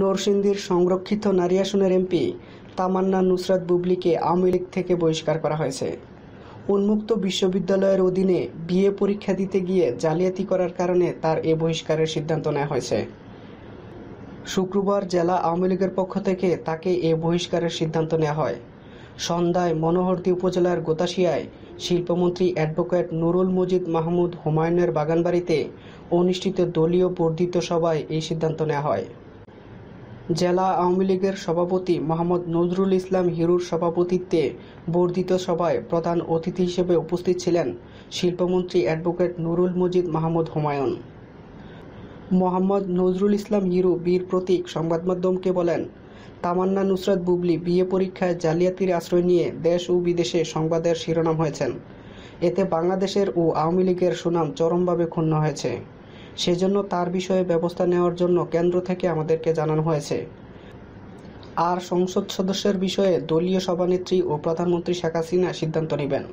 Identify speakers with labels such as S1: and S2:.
S1: নরসিংদীর সংরক্ষিত নারী আসনের এমপি তামান্না নুসরাত বুবলিকে আওয়ামী লীগ থেকে বহিষ্কার করা হয়েছে উন্মুক্ত বিশ্ববিদ্যালয়ের অধীনে বিএ পরীক্ষা দিতে গিয়ে জালিয়াতি করার কারণে তার এ বহিষ্কারের সিদ্ধান্ত নেওয়া হয়েছে শুক্রবার জেলা আওয়ামী লীগের পক্ষ থেকে তাকে এ বহিষ্কারের সিদ্ধান্ত নেওয়া হয় সন্ধ্যায় মনোহরদি উপজেলার গোতাশিয়ায় শিল্পমন্ত্রী অ্যাডভোকেট নুরুল মজিদ মাহমুদ হুমায়ুনের বাগানবাড়িতে অনুষ্ঠিত দলীয় বর্ধিত সভায় এই সিদ্ধান্ত নেওয়া হয় জেলা আওয়ামী লীগের সভাপতি মোহাম্মদ নজরুল ইসলাম হিরুর সভাপতিত্বে বর্ধিত সভায় প্রধান অতিথি হিসেবে উপস্থিত ছিলেন শিল্পমন্ত্রী অ্যাডভোকেট নুরুল মজিদ মাহমুদ হুমায়ুন মোহাম্মদ নজরুল ইসলাম হিরু বীর প্রতীক সংবাদ মাধ্যমকে বলেন তামান্না নুসরাত বুবলি বিএ পরীক্ষায় জালিয়াতির আশ্রয় নিয়ে দেশ ও বিদেশে সংবাদের শিরোনাম হয়েছেন এতে বাংলাদেশের ও আওয়ামী লীগের সুনাম চরমভাবে ক্ষুণ্ণ হয়েছে সেজন্য তার বিষয়ে ব্যবস্থা নেওয়ার জন্য কেন্দ্র থেকে আমাদেরকে জানানো হয়েছে আর সংসদ সদস্যের বিষয়ে দলীয় সভানেত্রী ও প্রধানমন্ত্রী শেখ হাসিনা সিদ্ধান্ত নেবেন